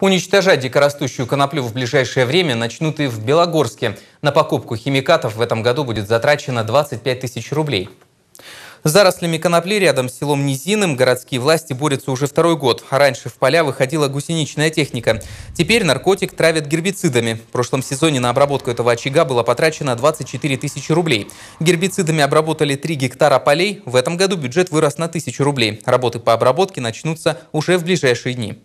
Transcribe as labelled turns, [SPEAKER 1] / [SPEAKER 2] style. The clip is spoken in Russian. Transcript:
[SPEAKER 1] Уничтожать дикорастущую коноплю в ближайшее время начнут и в Белогорске. На покупку химикатов в этом году будет затрачено 25 тысяч рублей. С зарослями конопли рядом с селом Низиным городские власти борются уже второй год. А раньше в поля выходила гусеничная техника. Теперь наркотик травят гербицидами. В прошлом сезоне на обработку этого очага было потрачено 24 тысячи рублей. Гербицидами обработали 3 гектара полей. В этом году бюджет вырос на тысячу рублей. Работы по обработке начнутся уже в ближайшие дни.